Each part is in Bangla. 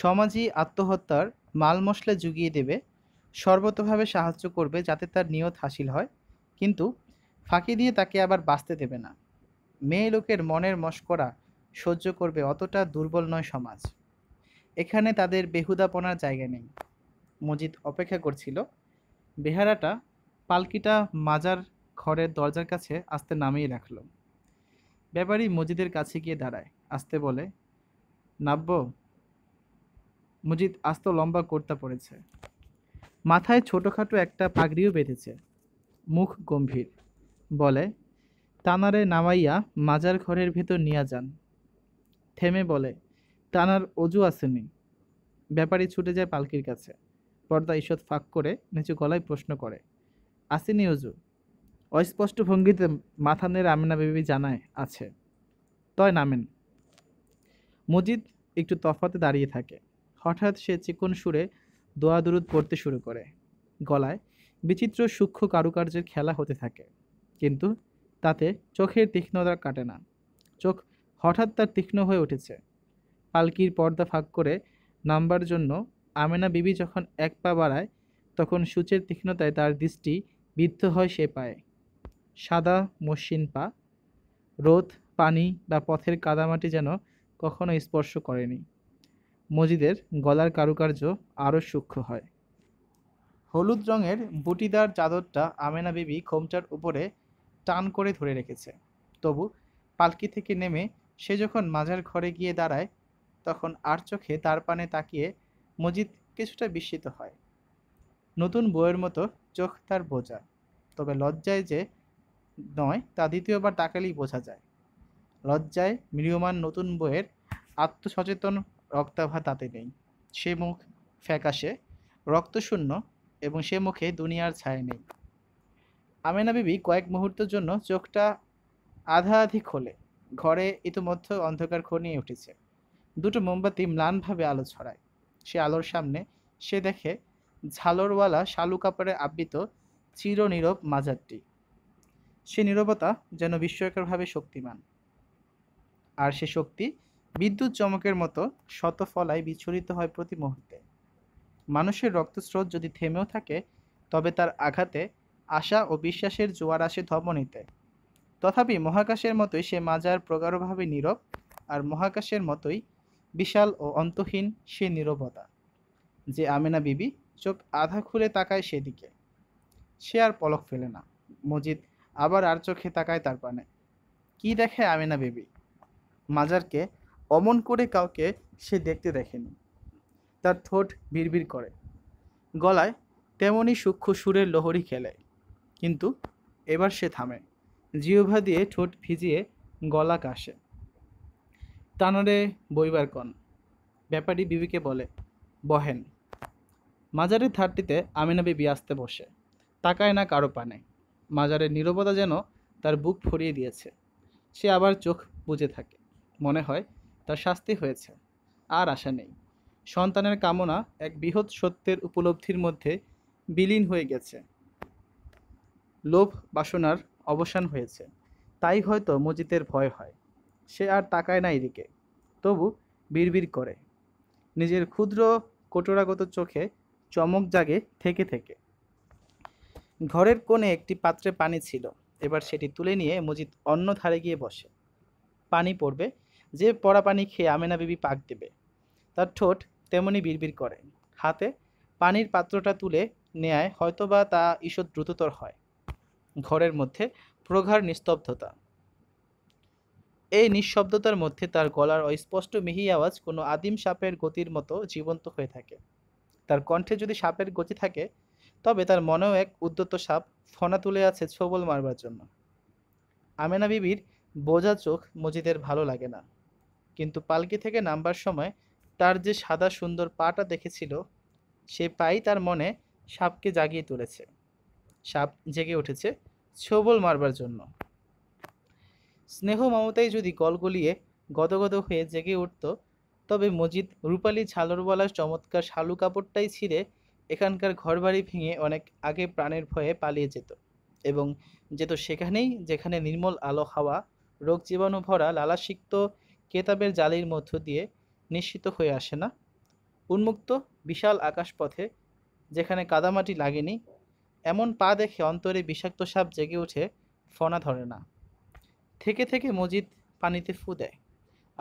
সমাজই আত্মহত্যার মাল মশলা জুগিয়ে দেবে সর্বতভাবে সাহায্য করবে যাতে তার নিয়ত হাসিল হয় কিন্তু ফাঁকি দিয়ে তাকে আবার বাঁচতে দেবে না মেয়ে লোকের মনের মস্করা সহ্য করবে অতটা দুর্বল নয় সমাজ এখানে তাদের বেহুদাপনার জায়গা নেই মজিদ অপেক্ষা করছিল বেহারাটা পালকিটা মাজার ঘরের দরজার কাছে আসতে নামিয়ে রাখল ব্যাপারী মজিদের কাছে গিয়ে দাঁড়ায় আসতে বলে নাব্য মজিদ আস্ত লম্বা কর্তা পড়েছে মাথায় ছোটোখাটো একটা পাগড়িও বেঁধেছে মুখ গম্ভীর বলে তানারে নামাইয়া মাজার ঘরের ভেতর নিয়ে যান থেমে বলে তানার অজু আসেনি ব্যাপারী ছুটে যায় পালকির কাছে পর্দা ঈষৎ ফাঁক করে নিচু গলায় প্রশ্ন করে আসেনি অজু অস্পষ্ট ভঙ্গিতে মাথা নেড়ে আমিনা বেবি জানায় আছে তয় নামেন মজিদ একটু তফাতে দাঁড়িয়ে থাকে হঠাৎ সে চিকন সুরে দোয়াদুরুদ পড়তে শুরু করে গলায় বিচিত্র সূক্ষ্ম কারুকার্যের খেলা হতে থাকে কিন্তু তাতে চোখের তীক্ষ্ণতা কাটে না চোখ হঠাৎ তার তীক্ষ্ণ হয়ে উঠেছে পালকির পর্দা ফাঁক করে নামবার জন্য আমেনা বিবি যখন এক পা বাড়ায় তখন সূচের তীক্ষ্ণতায় তার দৃষ্টি বিদ্ধ হয় সে পায়ে সাদা মসৃণ পা রোদ পানি বা পথের কাদামাটি যেন কখনো স্পর্শ করেনি মজিদের গলার কারুকার্য আরও সূক্ষ্ম হয় হলুদ রঙের বুটিদার চাদরটা আমেনা বিবি খোমচার উপরে টান করে ধরে রেখেছে তবু পালকি থেকে নেমে সে যখন মাঝার ঘরে গিয়ে দাঁড়ায় তখন আর চোখে তার পানে তাকিয়ে মজিদ কিছুটা বিস্মিত হয় নতুন বইয়ের মতো চোখ তার বোঝা তবে লজ্জায় যে নয় তা দ্বিতীয়বার তাকালেই বোঝা যায় লজ্জায় মিলিয়মান নতুন বইয়ের আত্মসচেতন রক্তাভা তাতে নেই সে মুখ ফ্যাকাশে রক্তশূন্য এবং সে মুখে দুনিয়ার ছায় নেই আমেনা বিবি কয়েক মুহূর্তের জন্য চোখটা আধা আধি খোলে ঘরে ইতিমধ্যে অন্ধকার ঘনিয়ে উঠেছে দুটো মোমবাতি ম্লানভাবে আলো ছড়ায় সে আলোর সামনে সে দেখে ঝালরওয়ালা শালু কাপড়ে আবৃত চির নীরব মাজারটি সে নীরবতা যেন বিস্ময়করভাবে শক্তিমান আর সে শক্তি বিদ্যুৎ চমকের মতো শতফলায় বিচ্ছুরিত হয় প্রতি মুহূর্তে মানুষের রক্তস্রোত যদি থেমেও থাকে তবে তার আঘাতে আশা ও বিশ্বাসের জোয়ার আসে ধমনীতে তথাপি মহাকাশের মতোই সে মাজার প্রগাঢ়ভাবে নীরব আর মহাকাশের মতোই বিশাল ও অন্তহীন সে নীরবতা যে আমেনা বিবি চোখ আধা খুলে তাকায় সেদিকে সে আর পলক ফেলে না মজিদ আবার আর চোখে তাকায় তার পানে কি দেখে আমেনা বিবি মাজারকে অমন করে কাউকে সে দেখতে দেখেনি তার ঠোঁট বিড়বিড় করে গলায় তেমনই সূক্ষ্ম সুরের লোহরি খেলে কিন্তু এবার সে থামে জিওভা দিয়ে ঠোঁট ভিজিয়ে গলা কাশে টানারে বইবার কন ব্যাপারী বিবিকে বলে বহেন মাজারের থার্টিতে আমিনা বিবি আসতে বসে তাকায় না কারো পানে মাজারের নীরবতা যেন তার বুক ফরিয়ে দিয়েছে সে আবার চোখ বুঝে থাকে মনে হয় তার শাস্তি হয়েছে আর আশা নেই সন্তানের কামনা এক বৃহৎ সত্যের উপলব্ধির মধ্যে বিলীন হয়ে গেছে লোভ বাসনার অবসান হয়েছে তাই হয়তো মজিদের ভয় হয় সে আর তাকায় না এদিকে তবু বিড়বিড় করে নিজের ক্ষুদ্র কটোরাগত চোখে চমক জাগে থেকে থেকে ঘরের কোণে একটি পাত্রে পানি ছিল এবার সেটি তুলে নিয়ে মজিদ অন্য ধারে গিয়ে বসে পানি পড়বে যে পড়া পানি খেয়ে আমেনা বিবি পাক দেবে তার ঠোঁট তেমনি বিড়বিড় করে হাতে পানির পাত্রটা তুলে নেয় হয়তোবা তা ঈষৎ দ্রুততর হয় ঘরের মধ্যে প্রঘার নিস্তব্ধতা এই নিঃশব্দতার মধ্যে তার গলার অস্পষ্ট মিহি আওয়াজ কোনো আদিম সাপের গতির মতো জীবন্ত হয়ে থাকে তার কণ্ঠে যদি সাপের গতি থাকে তবে তার মনেও এক উদ্যত সাপ ফনা তুলে আছে ছোবল মারবার জন্য আমেনা বিবির বোঝা চোখ মজিদের ভালো লাগে না কিন্তু পালকি থেকে নামবার সময় তার যে সাদা সুন্দর পাটা দেখেছিল সে পাই তার মনে সাপকে জাগিয়ে তুলেছে সাপ জেগে উঠেছে ছবল মারবার জন্য স্নেহ মমতায় যদি গলগলিয়ে গদগদ হয়ে জেগে উঠত তবে মজিদ রূপালি ঝালরওয়ালার চমৎকার শালু কাপড়টাই ছিঁড়ে এখানকার ঘরবাড়ি ভেঙে অনেক আগে প্রাণের ভয়ে পালিয়ে যেত এবং যেত সেখানেই যেখানে নির্মল আলো হাওয়া রোগ জীবাণু ভরা লালাসিক্ত কেতাবের জালির মধ্য দিয়ে নিশ্চিত হয়ে আসে না উন্মুক্ত বিশাল আকাশপথে যেখানে কাদামাটি লাগেনি এমন পা দেখে অন্তরে বিষাক্ত সাপ জেগে উঠে ফনা ধরে না থেকে থেকে মজিদ পানিতে ফু দেয়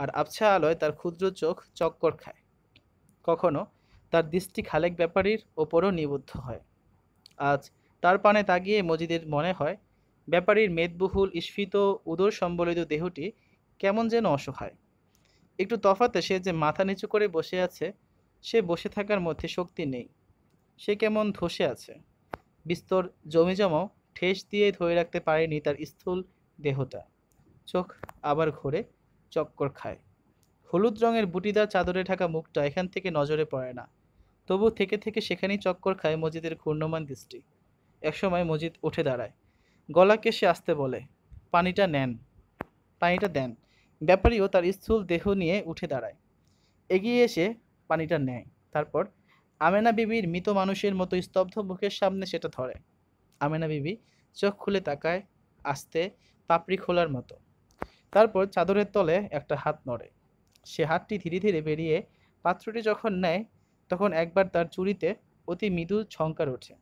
আর আবছা আলোয় তার ক্ষুদ্র চোখ চক্কর খায় কখনো তার দৃষ্টি খালেক ব্যাপারীর ওপরও নিবদ্ধ হয় আজ তার পানে তাগিয়ে মজিদের মনে হয় ব্যাপারীর মেদবহুল ইস্ফিত উদর সম্বলিত দেহটি কেমন যেন অসহায় একটু তফাতে সে যে মাথা নিচু করে বসে আছে সে বসে থাকার মধ্যে শক্তি নেই সে কেমন ধসে আছে বিস্তর জমি জমাও ঠেস দিয়ে ধরে রাখতে পারেনি তার স্থূল দেহটা চোখ আবার ঘোরে চক্কর খায় হলুদ রঙের বুটিদার চাদরে ঢাকা মুখটা এখান থেকে নজরে পড়ে না তবু থেকে থেকে সেখানেই চক্কর খায় মজিদের ঘূর্ণমান দৃষ্টি একসময় মজিদ উঠে দাঁড়ায় গলাকে সে আসতে বলে পানিটা নেন পানিটা দেন ব্যাপারীও তার স্থূল দেহ নিয়ে উঠে দাঁড়ায় এগিয়ে এসে পানিটা নেয় তারপর আমেনা বিবির মৃত মানুষের মতো স্তব্ধ মুখের সামনে সেটা ধরে আমেনা বিবি চোখ খুলে তাকায় আস্তে পাপড়ি খোলার মতো তারপর চাদরের তলে একটা হাত নড়ে সে হাতটি ধীরে ধীরে বেরিয়ে পাত্রটি যখন নেয় তখন একবার তার চুরিতে অতি মৃদু ছঙ্কার ওঠে